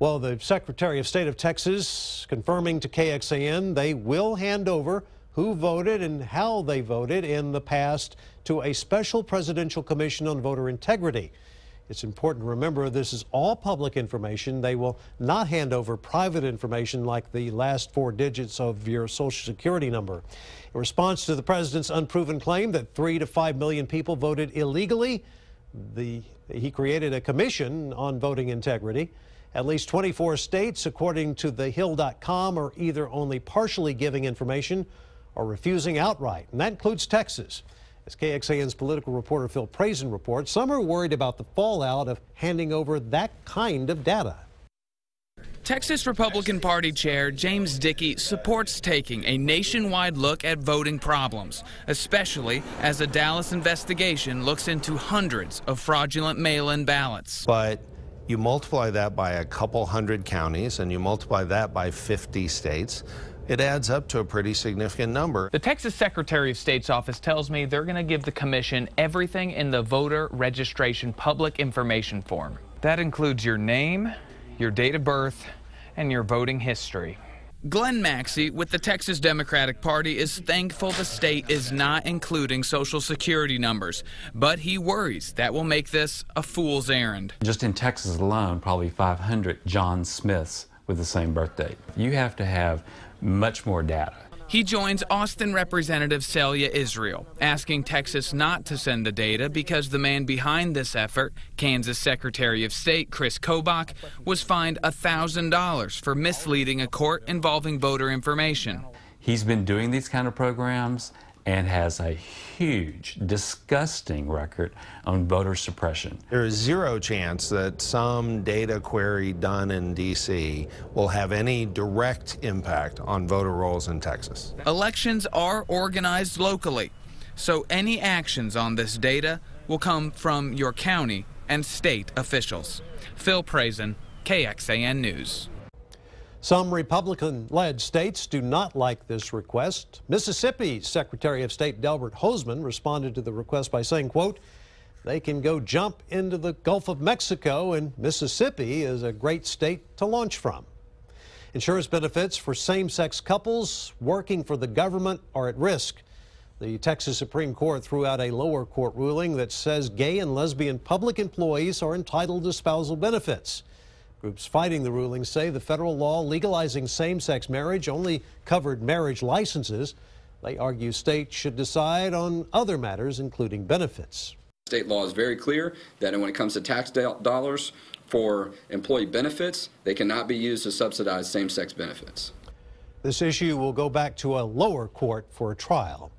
Well, the Secretary of State of Texas confirming to KXAN they will hand over who voted and how they voted in the past to a special presidential commission on voter integrity. It's important to remember this is all public information. They will not hand over private information like the last four digits of your Social Security number. In response to the president's unproven claim that three to five million people voted illegally, the, he created a commission on voting integrity. At least 24 states, according to thehill.com, are either only partially giving information or refusing outright, and that includes Texas. As KXAN's political reporter Phil Prazen reports, some are worried about the fallout of handing over that kind of data. Texas Republican Party Chair James Dickey supports taking a nationwide look at voting problems, especially as a Dallas investigation looks into hundreds of fraudulent mail in ballots. But you multiply that by a couple hundred counties and you multiply that by 50 states. It adds up to a pretty significant number. The Texas Secretary of State's office tells me they're going to give the commission everything in the voter registration public information form. That includes your name, your date of birth, and your voting history. Glenn Maxey with the Texas Democratic Party is thankful the state is not including Social Security numbers, but he worries that will make this a fool's errand. Just in Texas alone, probably 500 John Smiths with the same birth date. You have to have much more data. He joins Austin Representative Celia Israel, asking Texas not to send the data because the man behind this effort, Kansas Secretary of State Chris Kobach, was fined $1,000 for misleading a court involving voter information. He's been doing these kind of programs, and has a huge, disgusting record on voter suppression. There is zero chance that some data query done in D.C. will have any direct impact on voter rolls in Texas. Elections are organized locally, so any actions on this data will come from your county and state officials. Phil Prazen, KXAN News. Some Republican led states do not like this request. Mississippi Secretary of State Delbert Hoseman responded to the request by saying, quote, they can go jump into the Gulf of Mexico, and Mississippi is a great state to launch from. Insurance benefits for same sex couples working for the government are at risk. The Texas Supreme Court threw out a lower court ruling that says gay and lesbian public employees are entitled to spousal benefits. Groups fighting the ruling say the federal law legalizing same sex marriage only covered marriage licenses. They argue states should decide on other matters, including benefits. State law is very clear that when it comes to tax dollars for employee benefits, they cannot be used to subsidize same sex benefits. This issue will go back to a lower court for a trial.